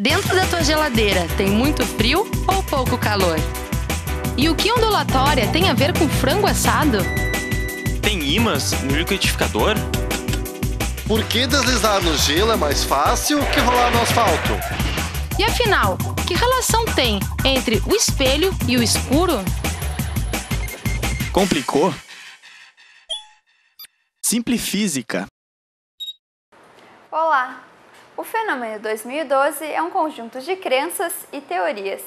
Dentro da tua geladeira tem muito frio ou pouco calor? E o que ondulatória tem a ver com frango assado? Tem imãs no liquidificador? Por que deslizar no gelo é mais fácil que rolar no asfalto? E afinal, que relação tem entre o espelho e o escuro? Complicou? Simplifísica. Olá, o fenômeno 2012 é um conjunto de crenças e teorias.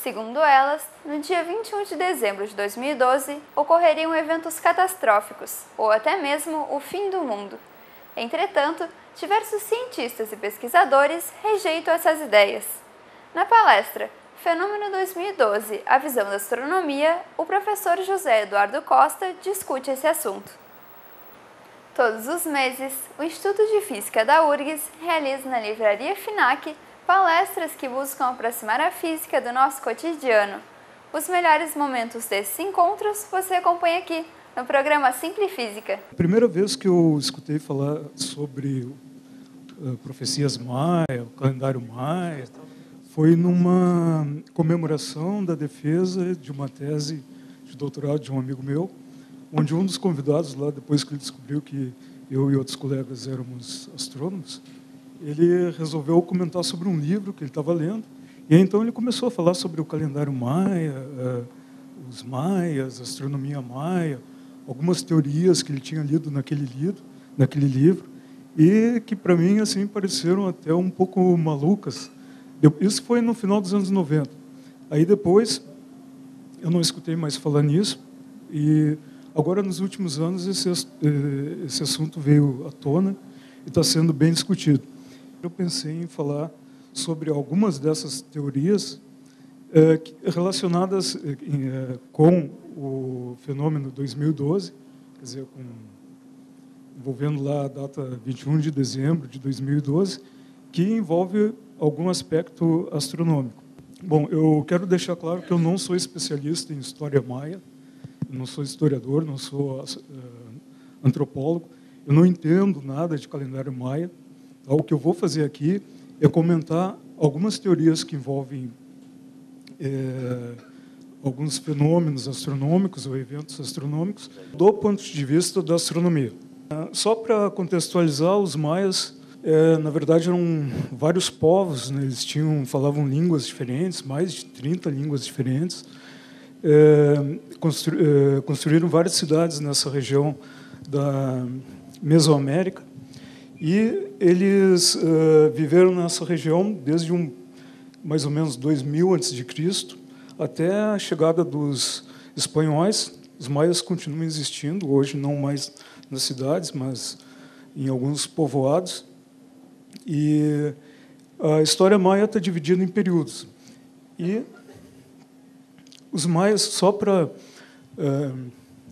Segundo elas, no dia 21 de dezembro de 2012 ocorreriam eventos catastróficos, ou até mesmo o fim do mundo. Entretanto, diversos cientistas e pesquisadores rejeitam essas ideias. Na palestra Fenômeno 2012 A Visão da Astronomia, o professor José Eduardo Costa discute esse assunto. Todos os meses, o Instituto de Física da URGS realiza na Livraria FINAC palestras que buscam aproximar a física do nosso cotidiano. Os melhores momentos desses encontros você acompanha aqui no programa Simple Física. A primeira vez que eu escutei falar sobre eh, profecias maia, o calendário maia, foi numa comemoração da defesa de uma tese de doutorado de um amigo meu, onde um dos convidados lá, depois que ele descobriu que eu e outros colegas éramos astrônomos, ele resolveu comentar sobre um livro que ele estava lendo. E então ele começou a falar sobre o calendário maia, eh, os maias, astronomia maia, algumas teorias que ele tinha lido naquele, lido, naquele livro, e que para mim assim pareceram até um pouco malucas. Isso foi no final dos anos 90. Aí depois eu não escutei mais falar nisso e Agora, nos últimos anos, esse, eh, esse assunto veio à tona e está sendo bem discutido. Eu pensei em falar sobre algumas dessas teorias eh, relacionadas eh, com o fenômeno 2012, quer dizer, com, envolvendo lá a data 21 de dezembro de 2012, que envolve algum aspecto astronômico. Bom, eu quero deixar claro que eu não sou especialista em história maia, não sou historiador, não sou uh, antropólogo, eu não entendo nada de calendário maia. Então, o que eu vou fazer aqui é comentar algumas teorias que envolvem é, alguns fenômenos astronômicos ou eventos astronômicos do ponto de vista da astronomia. Ah, só para contextualizar, os maias, é, na verdade, eram vários povos, né? eles tinham, falavam línguas diferentes, mais de 30 línguas diferentes. Eh, constru, eh, construíram várias cidades nessa região da Mesoamérica e eles eh, viveram nessa região desde um, mais ou menos 2000 antes de Cristo até a chegada dos espanhóis. Os maias continuam existindo hoje, não mais nas cidades, mas em alguns povoados. E a história maia está dividida em períodos. E os maias, só para. Eh,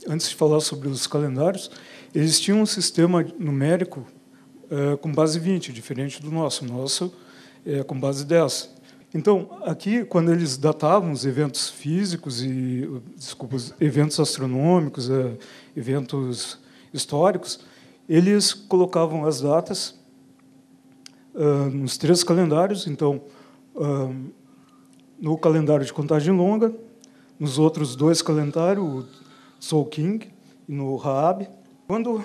antes de falar sobre os calendários, eles tinham um sistema numérico eh, com base 20, diferente do nosso. O nosso é com base 10. Então, aqui, quando eles datavam os eventos físicos e, desculpa, eventos astronômicos, eh, eventos históricos, eles colocavam as datas nos três calendários. Então, no calendário de contagem longa, nos outros dois calendários, o Soul King e no Raab. Quando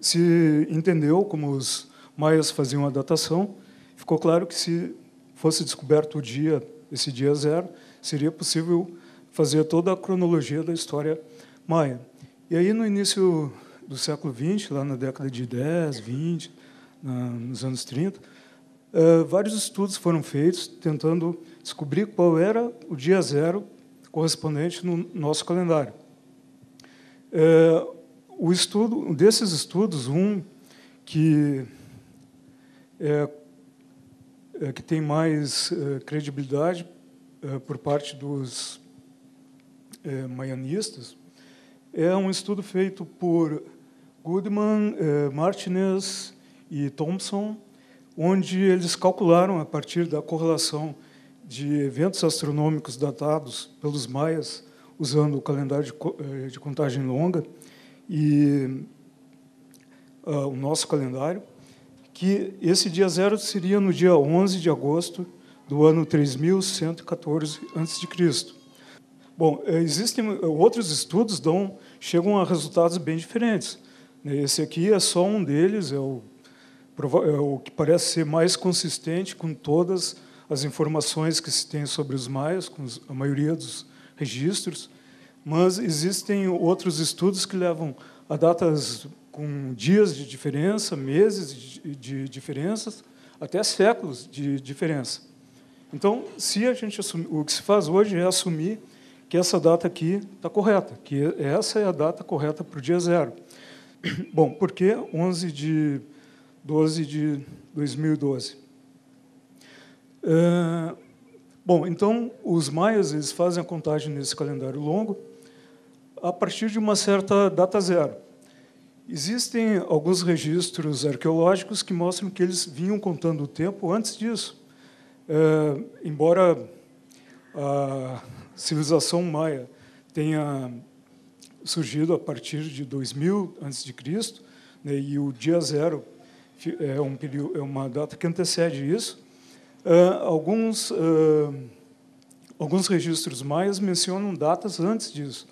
se entendeu como os maias faziam a datação, ficou claro que se fosse descoberto o dia, esse dia zero, seria possível fazer toda a cronologia da história maia. E aí, no início do século XX, lá na década de 10, 20, nos anos 30, eh, vários estudos foram feitos tentando descobrir qual era o dia zero correspondente no nosso calendário. É, o estudo, um desses estudos, um que é, é, que tem mais é, credibilidade é, por parte dos é, maianistas, é um estudo feito por Goodman, Martinez e Thompson, onde eles calcularam, a partir da correlação de eventos astronômicos datados pelos maias, usando o calendário de, eh, de contagem longa e uh, o nosso calendário, que esse dia zero seria no dia 11 de agosto do ano 3114 a.C. Bom, eh, existem eh, outros estudos dão, chegam a resultados bem diferentes. Né? Esse aqui é só um deles, é o, é o que parece ser mais consistente com todas as informações que se tem sobre os maias, com a maioria dos registros, mas existem outros estudos que levam a datas com dias de diferença, meses de, diferenças, até séculos de diferença. Então, se a gente assumir, o que se faz hoje é assumir que essa data aqui está correta, que essa é a data correta para o dia zero. Bom, por que 11 de 12 de 2012? Ah, bom, então os maias eles fazem a contagem nesse calendário longo a partir de uma certa data zero. Existem alguns registros arqueológicos que mostram que eles vinham contando o tempo antes disso. É, embora a civilização maia tenha surgido a partir de 2000 antes de Cristo, né, e o dia zero é, um período, é uma data que antecede isso, Uh, alguns, uh, alguns registros maias mencionam datas antes disso.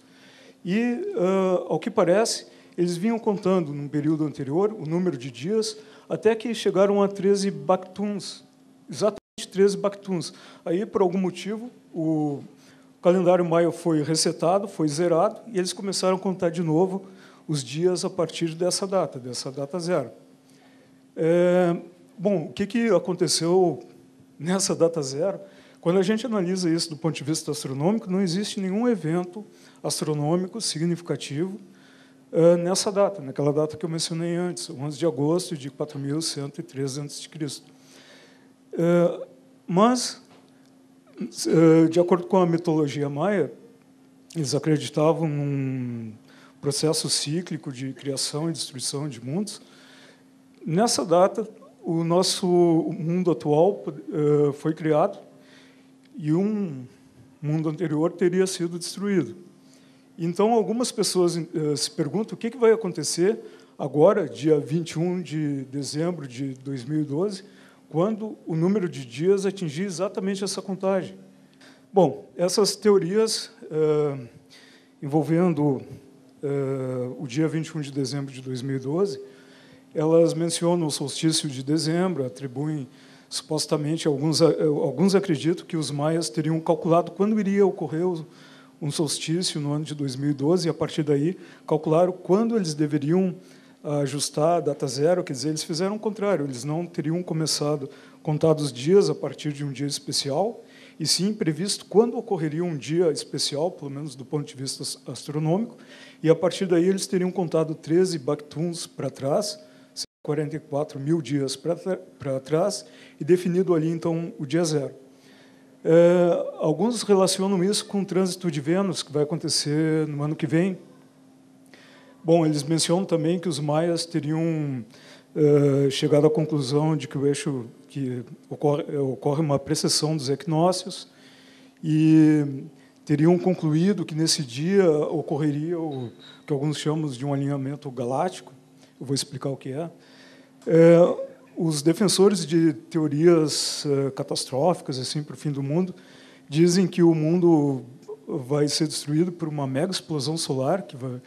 E, uh, ao que parece, eles vinham contando, num período anterior, o número de dias, até que chegaram a 13 Bactuns, exatamente 13 Bactuns. Aí, por algum motivo, o calendário maia foi resetado, foi zerado, e eles começaram a contar de novo os dias a partir dessa data, dessa data zero. É, bom, o que, que aconteceu nessa data zero, quando a gente analisa isso do ponto de vista astronômico, não existe nenhum evento astronômico significativo uh, nessa data, naquela data que eu mencionei antes, 11 de agosto de 4113 a.C. Uh, mas, uh, de acordo com a mitologia maia, eles acreditavam num processo cíclico de criação e destruição de mundos. Nessa data, o nosso mundo atual eh, foi criado e um mundo anterior teria sido destruído. Então, algumas pessoas eh, se perguntam o que, vai acontecer agora, dia 21 de dezembro de 2012, quando o número de dias atingir exatamente essa contagem. Bom, essas teorias eh, envolvendo o dia 21 de dezembro de 2012 elas mencionam o solstício de dezembro, atribuem supostamente alguns alguns acreditam que os maias teriam calculado quando iria ocorrer um solstício no ano de 2012 e a partir daí calcularam quando eles deveriam ah, ajustar a data zero, quer dizer, eles fizeram o contrário, eles não teriam começado contados dias a partir de um dia especial, e sim previsto quando ocorreria um dia especial, pelo menos do ponto de vista astronômico, e a partir daí eles teriam contado 13 baktuns para trás, 44 mil dias para trás e definido ali, então, o dia zero. É, alguns relacionam isso com o trânsito de Vênus, que vai acontecer no ano que vem. Bom, eles mencionam também que os maias teriam é, chegado à conclusão de que o eixo que ocorre, é, ocorre uma precessão dos equinócios e teriam concluído que nesse dia ocorreria o que alguns chamam de um alinhamento galáctico. Eu vou explicar o que é. É, os defensores de teorias é, catastróficas assim para o fim do mundo dizem que o mundo vai ser destruído por uma mega explosão solar que vai,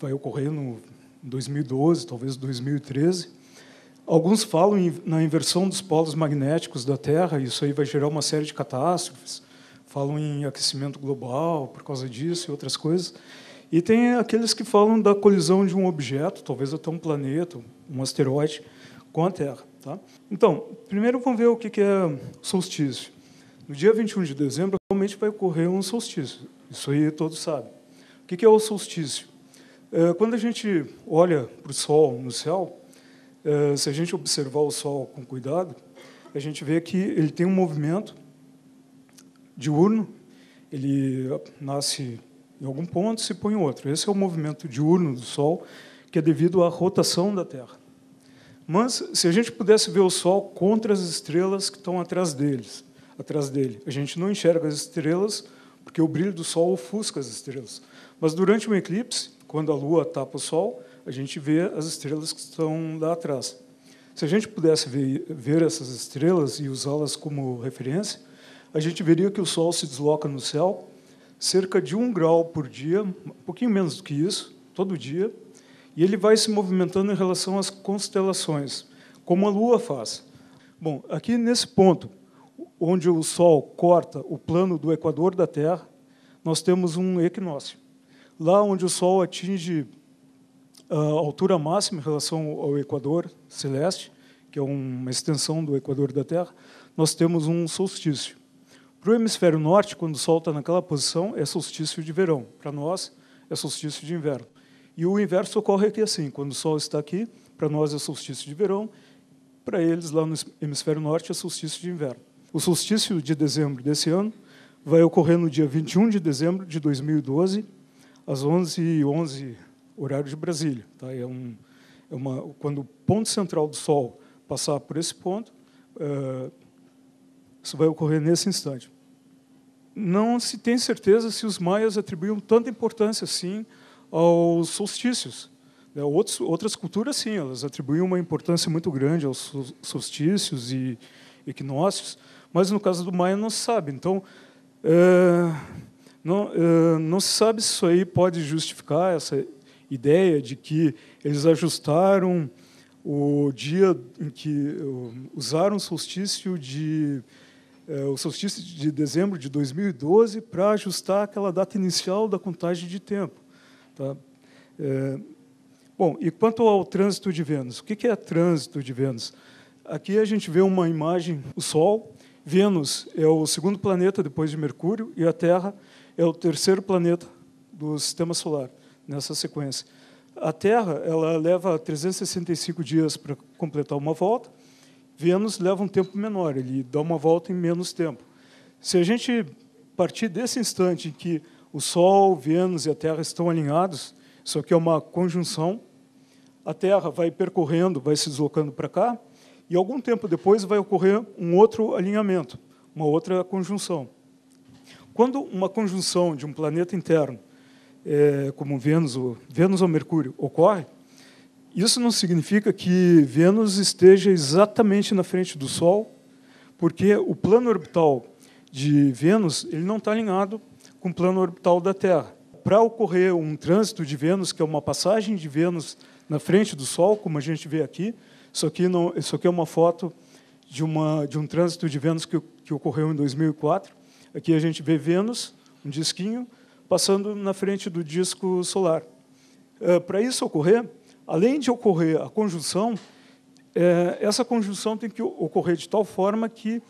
vai ocorrer no 2012, talvez 2013. Alguns falam em, na inversão dos polos magnéticos da Terra, isso aí vai gerar uma série de catástrofes. Falam em aquecimento global por causa disso e outras coisas. E tem aqueles que falam da colisão de um objeto, talvez até um planeta, um asteroide com a Terra. Tá? Então, primeiro vamos ver o que é solstício. No dia 21 de dezembro, realmente vai ocorrer um solstício. Isso aí todos sabem. O que é o solstício? É, quando a gente olha para o Sol no céu, é, se a gente observar o Sol com cuidado, a gente vê que ele tem um movimento diurno, ele nasce em algum ponto e se põe em outro. Esse é o movimento diurno do Sol, que é devido à rotação da Terra. Mas se a gente pudesse ver o Sol contra as estrelas que estão atrás deles, atrás dele, a gente não enxerga as estrelas porque o brilho do Sol ofusca as estrelas. Mas durante um eclipse, quando a Lua tapa o Sol, a gente vê as estrelas que estão lá atrás. Se a gente pudesse ver, ver essas estrelas e usá-las como referência, a gente veria que o Sol se desloca no céu cerca de um grau por dia, um pouquinho menos do que isso, todo dia, e ele vai se movimentando em relação às constelações, como a Lua faz. Bom, aqui nesse ponto, onde o Sol corta o plano do equador da Terra, nós temos um equinócio. Lá onde o Sol atinge a altura máxima em relação ao equador celeste, que é uma extensão do equador da Terra, nós temos um solstício. Para o hemisfério norte, quando o Sol está naquela posição, é solstício de verão. Para nós, é solstício de inverno. E o inverso ocorre aqui assim, quando o Sol está aqui, para nós é solstício de verão, para eles lá no hemisfério norte é solstício de inverno. O solstício de dezembro desse ano vai ocorrer no dia 21 de dezembro de 2012, às 11h11, 11, horário de Brasília. Tá? É, um, é uma, quando o ponto central do Sol passar por esse ponto, é, isso vai ocorrer nesse instante. Não se tem certeza se os maias atribuíam tanta importância assim aos solstícios. Né, outros, outras culturas, sim, elas atribuíam uma importância muito grande aos solstícios e equinócios, mas no caso do Maia não se sabe. Então, é, não, é, não se sabe se isso aí pode justificar essa ideia de que eles ajustaram o dia em que usaram o solstício de eh, o solstício de dezembro de 2012 para ajustar aquela data inicial da contagem de tempo. Tá? É, bom, e quanto ao trânsito de Vênus? O que é trânsito de Vênus? Aqui a gente vê uma imagem, o Sol. Vênus é o segundo planeta depois de Mercúrio e a Terra é o terceiro planeta do Sistema Solar, nessa sequência. A Terra ela leva 365 dias para completar uma volta, Vênus leva um tempo menor, ele dá uma volta em menos tempo. Se a gente partir desse instante em que o Sol, Vênus e a Terra estão alinhados, isso aqui é uma conjunção. A Terra vai percorrendo, vai se deslocando para cá, e algum tempo depois vai ocorrer um outro alinhamento, uma outra conjunção. Quando uma conjunção de um planeta interno, é, como Vênus ou, Vênus ou Mercúrio, ocorre, isso não significa que Vênus esteja exatamente na frente do Sol, porque o plano orbital de Vênus ele não está alinhado com o plano orbital da Terra. Para ocorrer um trânsito de Vênus, que é uma passagem de Vênus na frente do Sol, como a gente vê aqui, isso aqui, não, isso aqui é uma foto de, uma, de um trânsito de Vênus que, que ocorreu em 2004. Aqui a gente vê Vênus, um disquinho, passando na frente do disco solar. É, eh, Para isso ocorrer, além de ocorrer a conjunção, é, essa conjunção tem que ocorrer de tal forma que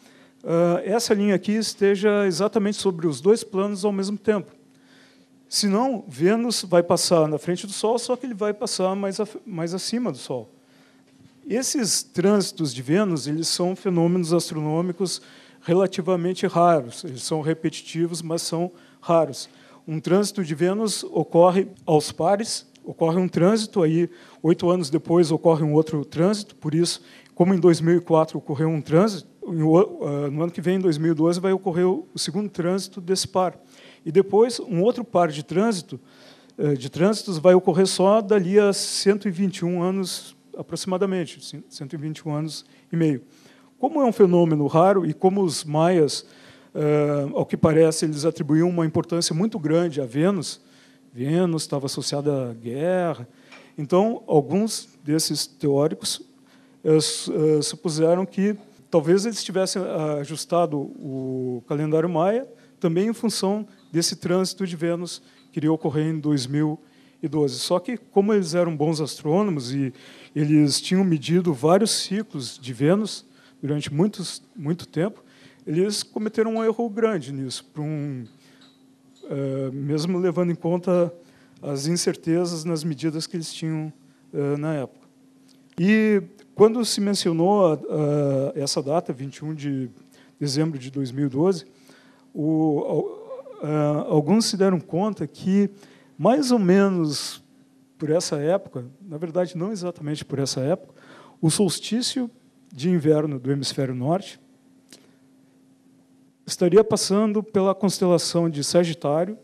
uh, essa linha aqui esteja exatamente sobre os dois planos ao mesmo tempo. Senão, Vênus vai passar na frente do Sol, só que ele vai passar mais, mais acima do Sol. Esses trânsitos de Vênus eles são fenômenos astronômicos relativamente raros. Eles são repetitivos, mas são raros. Um trânsito de Vênus ocorre aos pares, ocorre um trânsito, aí oito anos depois ocorre um outro trânsito, por isso, como em 2004 ocorreu um trânsito, ah, no ano que vem, em 2012, vai ocorrer o segundo trânsito desse par. E depois, um outro par de trânsito eh, de trânsitos vai ocorrer só dali a 121 anos aproximadamente, 121 anos e meio. Como é um fenômeno raro e como os maias, ah, ao que parece, eles atribuíam uma importância muito grande a Vênus, Vênus estava associada à guerra, então alguns desses teóricos eh, eh, supuseram que Talvez eles tivessem ah, ajustado o calendário maia também em função desse trânsito de Vênus que iria ocorrer em 2012. Só que, como eles eram bons astrônomos e eles tinham medido vários ciclos de Vênus durante muitos, muito tempo, eles cometeram um erro grande nisso, um, é, mesmo levando em conta as incertezas nas medidas que eles tinham é, na época. E quando se mencionou uh, essa data, 21 de dezembro de 2012, o, uh, alguns se deram conta que, mais ou menos por essa época, na verdade, não exatamente por essa época, o solstício de inverno do hemisfério norte estaria passando pela constelação de Sagitário,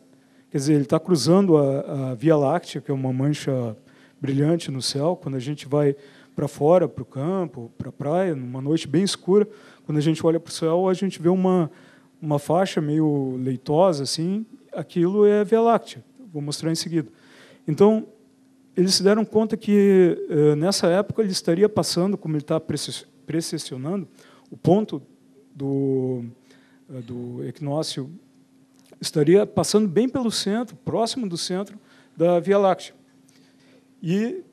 quer dizer, ele está cruzando a, a Via Láctea, que é uma mancha brilhante no céu, quando a gente vai para fora, para o campo, para a praia, numa noite bem escura, quando a gente olha para o céu, a gente vê uma, uma faixa meio leitosa, assim, aquilo é a Via Láctea. Vou mostrar em seguida. Então, eles se deram conta que, eh, nessa época, ele estaria passando, como ele está precessionando, o ponto do, eh, do equinócio estaria passando bem pelo centro, próximo do centro da Via Láctea. E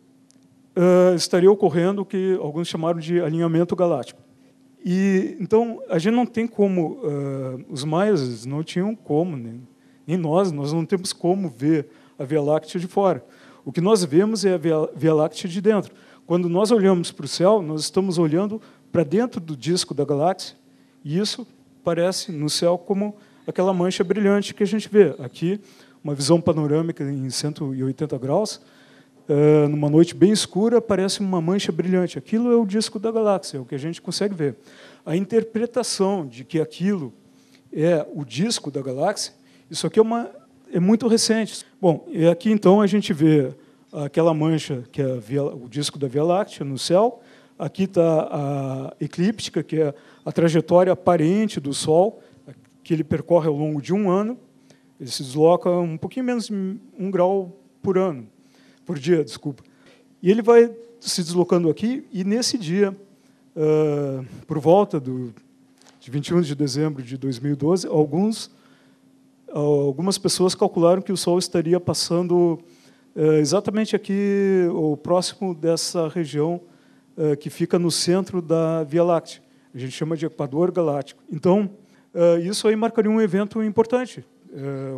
uh, estaria ocorrendo o que alguns chamaram de alinhamento galáctico. E então a gente não tem como uh, os maias não tinham como nem, nem, nós nós não temos como ver a Via Láctea de fora. O que nós vemos é a Via, Via Láctea de dentro. Quando nós olhamos para o céu, nós estamos olhando para dentro do disco da galáxia e isso parece no céu como aquela mancha brilhante que a gente vê aqui, uma visão panorâmica em 180 graus ah, numa noite bem escura, aparece uma mancha brilhante. Aquilo é o disco da galáxia, é o que a gente consegue ver. A interpretação de que aquilo é o disco da galáxia, isso aqui é, uma, é muito recente. Bom, e aqui então a gente vê aquela mancha que é via, o disco da Via Láctea no céu. Aqui está a eclíptica, que é a trajetória aparente do Sol, que ele percorre ao longo de um ano. Ele se desloca um pouquinho menos de um grau por ano por dia, desculpa. E ele vai se deslocando aqui, e nesse dia, uh, por volta do, de 21 de dezembro de 2012, alguns, algumas pessoas calcularam que o Sol estaria passando uh, exatamente aqui, ou próximo dessa região eh, que fica no centro da Via Láctea. A gente chama de Equador Galáctico. Então, eh, isso aí marcaria um evento importante,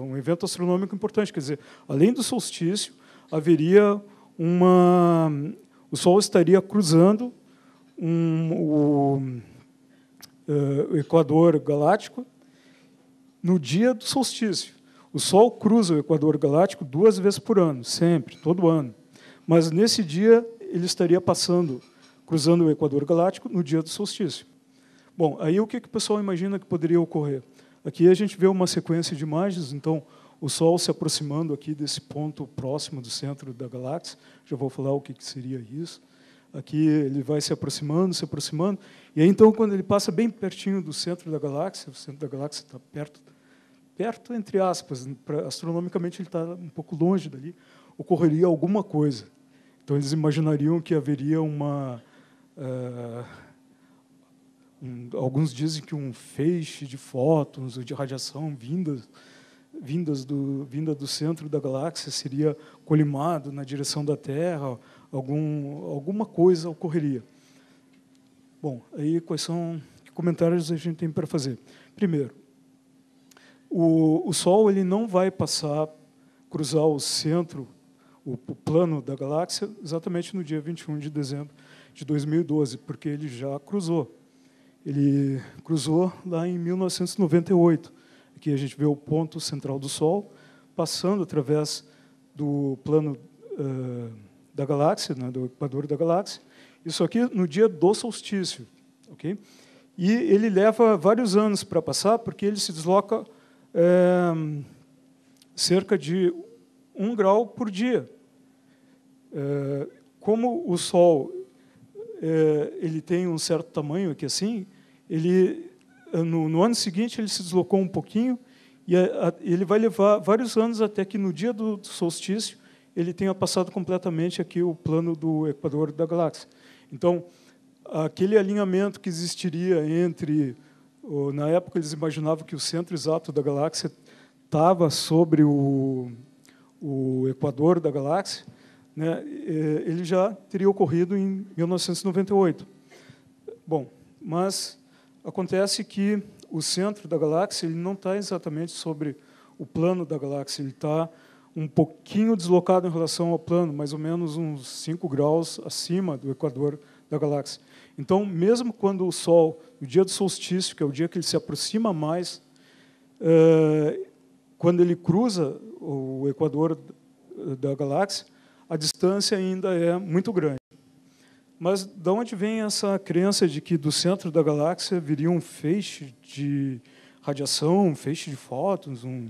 um evento astronômico importante. Quer dizer, além do solstício, haveria uma. O Sol estaria cruzando um, o, uh, o Equador Galáctico no dia do solstício. O Sol cruza o Equador Galáctico duas vezes por ano, sempre, todo ano. Mas nesse dia ele estaria passando, cruzando o Equador Galáctico no dia do solstício. Bom, aí o que, que o pessoal imagina que poderia ocorrer? Aqui a gente vê uma sequência de imagens, então o Sol se aproximando aqui desse ponto próximo do centro da galáxia, já vou falar o que, seria isso. Aqui ele vai se aproximando, se aproximando, e aí, então quando ele passa bem pertinho do centro da galáxia, o centro da galáxia está perto, perto entre aspas, pra, astronomicamente ele está um pouco longe dali, ocorreria alguma coisa. Então eles imaginariam que haveria uma uh, um, alguns dizem que um feixe de fótons ou de radiação vindas vindas do, vinda do centro da galáxia seria colimado na direção da Terra, algum, alguma coisa ocorreria. Bom, aí quais são que comentários a gente tem para fazer? Primeiro, o, o Sol ele não vai passar, cruzar o centro, o, o plano da galáxia, exatamente no dia 21 de dezembro de 2012, porque ele já cruzou. Ele cruzou lá em 1998 Aqui a gente vê o ponto central do Sol passando através do plano uh, da galáxia, né, do equador da galáxia. Isso aqui no dia do solstício, ok? E ele leva vários anos para passar, porque ele se desloca é, cerca de um grau por dia. É, como o Sol é, ele tem um certo tamanho aqui é assim, ele eh, no, no, ano seguinte ele se deslocou um pouquinho e a, eh, a, ele vai levar vários anos até que no dia do, do solstício ele tenha passado completamente aqui o plano do equador da galáxia. Então, aquele alinhamento que existiria entre, na época eles imaginavam que o centro exato da galáxia estava sobre o, o equador da galáxia, né, eh, ele já teria ocorrido em 1998. Bom, mas Acontece que o centro da galáxia ele não está exatamente sobre o plano da galáxia, ele está um pouquinho deslocado em relação ao plano, mais ou menos uns 5 graus acima do equador da galáxia. Então, mesmo quando o Sol, no dia do solstício, que é o dia que ele se aproxima mais, eh, quando ele cruza o equador eh, da galáxia, a distância ainda é muito grande. Mas de onde vem essa crença de que do centro da galáxia viria um feixe de radiação, um feixe de fótons, um,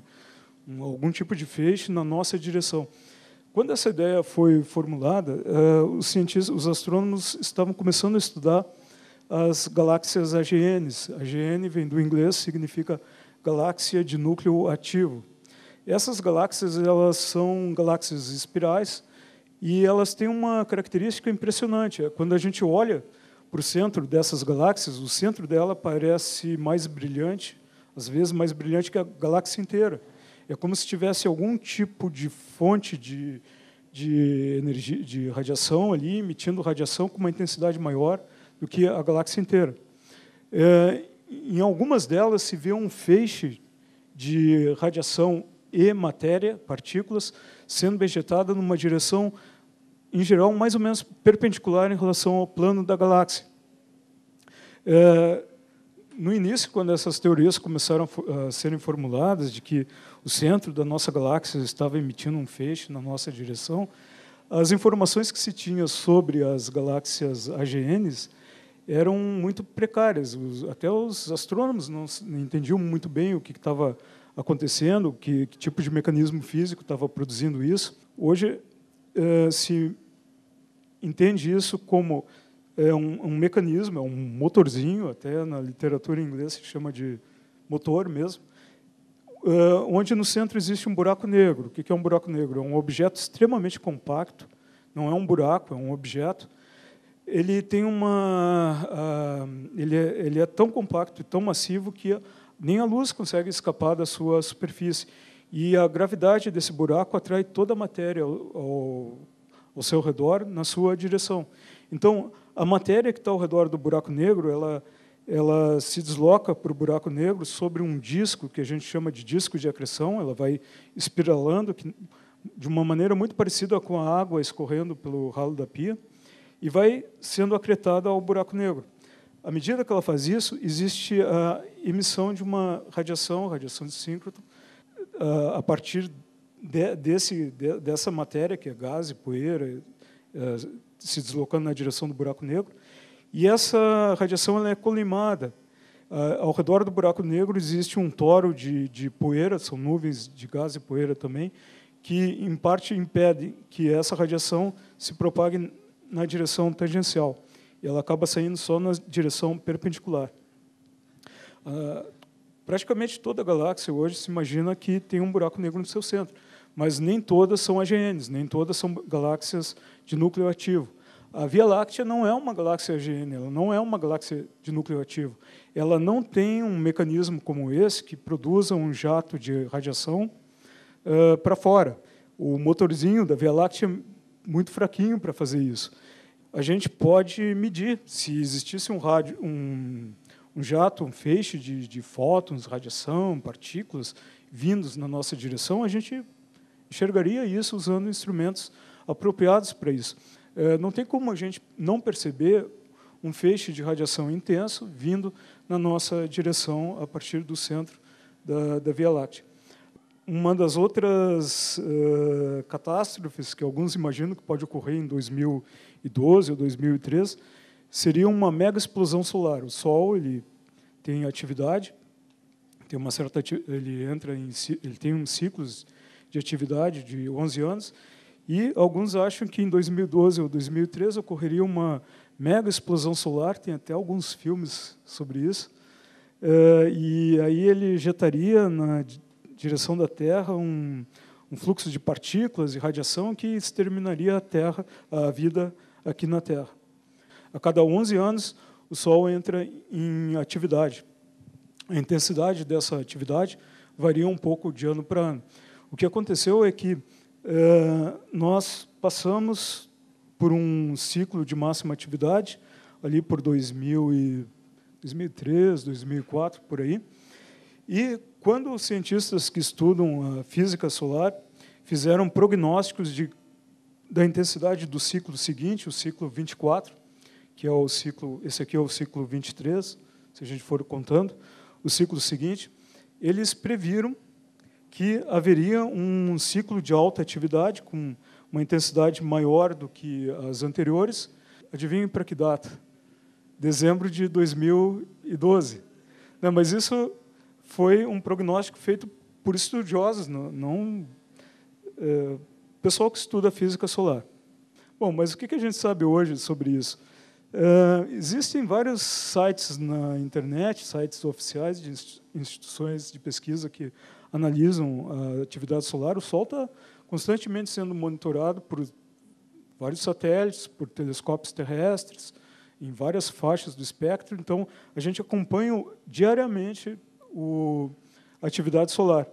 um, algum tipo de feixe na nossa direção? Quando essa ideia foi formulada, eh, os cientistas, os astrônomos estavam começando a estudar as galáxias AGNs. AGN vem do inglês, significa galáxia de núcleo ativo. Essas galáxias elas são galáxias espirais e elas têm uma característica impressionante. Quando a gente olha para o centro dessas galáxias, o centro dela parece mais brilhante, às vezes mais brilhante que a galáxia inteira. É como se tivesse algum tipo de fonte de, de energia, de radiação ali, emitindo radiação com uma intensidade maior do que a galáxia inteira. É, em algumas delas se vê um feixe de radiação e matéria, partículas, sendo vegetada numa direção em geral, mais ou menos perpendicular em relação ao plano da galáxia. É, no início, quando essas teorias começaram a serem formuladas, de que o centro da nossa galáxia estava emitindo um feixe na nossa direção, as informações que se tinha sobre as galáxias AGNs eram muito precárias. até os astrônomos não, entendiam muito bem o que estava acontecendo, que, que tipo de mecanismo físico estava produzindo isso. Hoje, é, se entende isso como é um, um mecanismo, é um motorzinho, até na literatura inglesa se chama de motor mesmo, é, onde no centro existe um buraco negro. O que é um buraco negro? É um objeto extremamente compacto, não é um buraco, é um objeto. Ele tem uma, ele, é, ele é tão compacto e tão massivo que nem a luz consegue escapar da sua superfície. E a gravidade desse buraco atrai toda a matéria ao ao seu redor na sua direção. Então, a matéria que está ao redor do buraco negro, ela, ela se desloca para o buraco negro sobre um disco que a gente chama de disco de acreção, ela vai espiralando que, de uma maneira muito parecida com a água escorrendo pelo ralo da pia e vai sendo acretada ao buraco negro. À medida que ela faz isso, existe a emissão de uma radiação, radiação de síncroto, a partir de, desse, de, dessa matéria, que é gás e poeira, eh, se deslocando na direção do buraco negro, e essa radiação ela é colimada. Eh, ao redor do buraco negro existe um toro de, de poeira, são nuvens de gás e poeira também, que em parte impede que essa radiação se propague na direção tangencial. Ela acaba saindo só na direção perpendicular. Ah, praticamente toda a galáxia hoje se imagina que tem um buraco negro no seu centro mas nem todas são AGNs, nem todas são galáxias de núcleo ativo. A Via Láctea não é uma galáxia AGN, ela não é uma galáxia de núcleo ativo. Ela não tem um mecanismo como esse que produza um jato de radiação uh, para fora. O motorzinho da Via Láctea é muito fraquinho para fazer isso. A gente pode medir se existisse um, radio, um, um jato, um feixe de, de fótons, radiação, partículas vindos na nossa direção, a gente enxergaria isso usando instrumentos apropriados para isso. É, não tem como a gente não perceber um feixe de radiação intenso vindo na nossa direção a partir do centro da, da Via Láctea. Uma das outras uh, catástrofes que alguns imaginam que pode ocorrer em 2012 ou 2013 seria uma mega explosão solar. O Sol ele tem atividade, tem uma certa ele entra em, ele tem ciclos de atividade, de 11 anos, e alguns acham que em 2012 ou 2013 ocorreria uma mega explosão solar, tem até alguns filmes sobre isso, eh, e aí ele jetaria na direção da Terra um, um fluxo de partículas e radiação que exterminaria a Terra, a vida aqui na Terra. A cada 11 anos, o Sol entra em atividade. A intensidade dessa atividade varia um pouco de ano para ano. O que aconteceu é que é, nós passamos por um ciclo de máxima atividade, ali por 2000 e 2003, 2004, por aí. E quando os cientistas que estudam a física solar fizeram prognósticos de, da intensidade do ciclo seguinte, o ciclo 24, que é o ciclo, esse aqui é o ciclo 23, se a gente for contando, o ciclo seguinte, eles previram que haveria um ciclo de alta atividade com uma intensidade maior do que as anteriores. Adivinhem para que data? Dezembro de 2012. Não, mas isso foi um prognóstico feito por estudiosos, não, não é, pessoal que estuda física solar. Bom, mas o que a gente sabe hoje sobre isso? É, existem vários sites na internet, sites oficiais de instituições de pesquisa que analisam a atividade solar, o Sol está constantemente sendo monitorado por vários satélites, por telescópios terrestres, em várias faixas do espectro. Então, a gente acompanha diariamente o, a atividade solar.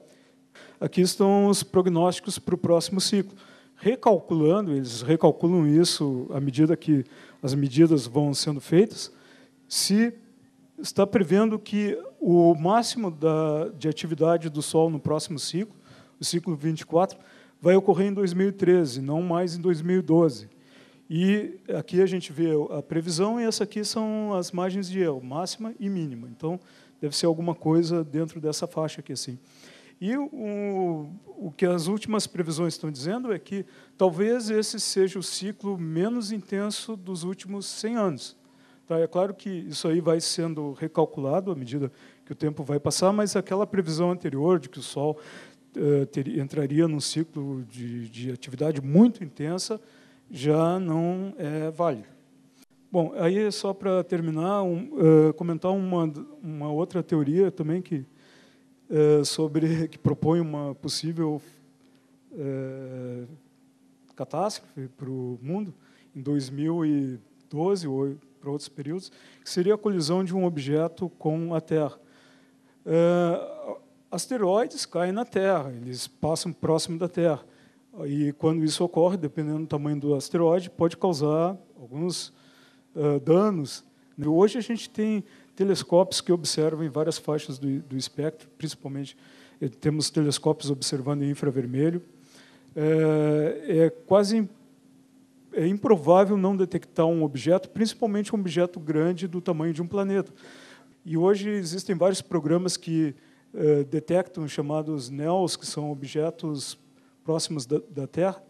Aqui estão os prognósticos para o próximo ciclo. Recalculando, eles recalculam isso à medida que as medidas vão sendo feitas, se está prevendo que o máximo da, de atividade do Sol no próximo ciclo, o ciclo 24, vai ocorrer em 2013, não mais em 2012. E aqui a gente vê a previsão e essa aqui são as margens de erro, máxima e mínima. Então, deve ser alguma coisa dentro dessa faixa aqui assim. E o, o que as últimas previsões estão dizendo é que talvez esse seja o ciclo menos intenso dos últimos 100 anos. Tá? É claro que isso aí vai sendo recalculado à medida que o tempo vai passar, mas aquela previsão anterior de que o Sol eh, ter, entraria num ciclo de, de atividade muito intensa já não é válida. Bom, aí é só para terminar, um, uh, comentar uma, uma outra teoria também que uh, sobre que propõe uma possível uh, catástrofe para o mundo em 2012 ou para outros períodos, que seria a colisão de um objeto com a Terra. É, asteroides caem na Terra, eles passam próximo da Terra. E quando isso ocorre, dependendo do tamanho do asteroide, pode causar alguns é, danos. Hoje a gente tem telescópios que observam em várias faixas do, do espectro, principalmente eh, temos telescópios observando em infravermelho. É, é quase é improvável não detectar um objeto, principalmente um objeto grande do tamanho de um planeta. E hoje existem vários programas que eh, detectam chamados NEOs, que são objetos próximos da, da Terra.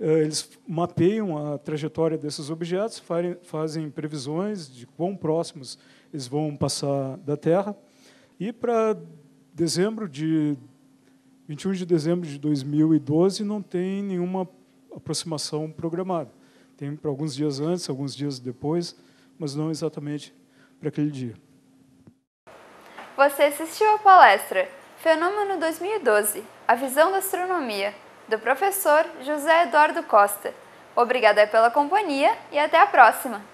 Eh, eles mapeiam a trajetória desses objetos, farem, fazem previsões de quão próximos eles vão passar da Terra. E para dezembro de 21 de dezembro de 2012 não tem nenhuma aproximação programada. Tem para alguns dias antes, alguns dias depois, mas não exatamente para aquele dia. Você assistiu à palestra Fenômeno 2012 A Visão da Astronomia, do professor José Eduardo Costa. Obrigada pela companhia e até a próxima!